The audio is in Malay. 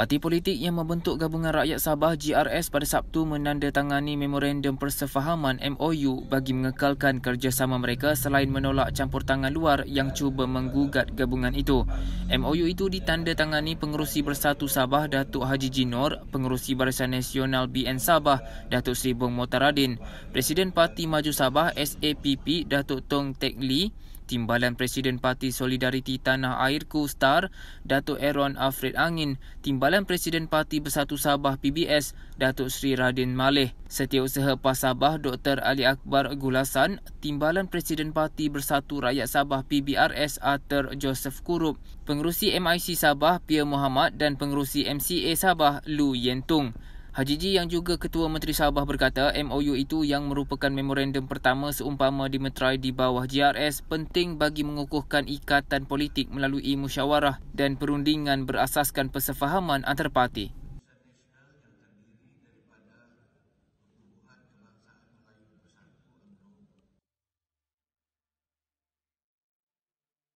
Parti politik yang membentuk Gabungan Rakyat Sabah GRS pada Sabtu menandatangani memorandum persefahaman MOU bagi mengekalkan kerjasama mereka selain menolak campur tangan luar yang cuba menggugat gabungan itu. MOU itu ditandatangani Pengerusi Bersatu Sabah Datuk Haji Jinor, Pengerusi Barisan Nasional BN Sabah Datuk Sri Bong Motaradin, Presiden Parti Maju Sabah SAPP Datuk Tong Teck Lee, Timbalan Presiden Parti Solidariti Tanah Airku STAR, Datuk Aaron Afrid Angin, Timbalan Presiden Parti Bersatu Sabah PBS, Datuk Sri Radin Malih, Setiausaha PAS Sabah Dr. Ali Akbar Gulasan, Timbalan Presiden Parti Bersatu Rakyat Sabah PBRS Arthur Joseph Kurup, Pengerusi MIC Sabah Pia Muhammad dan Pengerusi MCA Sabah Lu Yentung. Haji Ji yang juga Ketua Menteri Sabah berkata MOU itu yang merupakan memorandum pertama seumpama di dimeterai di bawah GRS penting bagi mengukuhkan ikatan politik melalui musyawarah dan perundingan berasaskan persefahaman antar parti.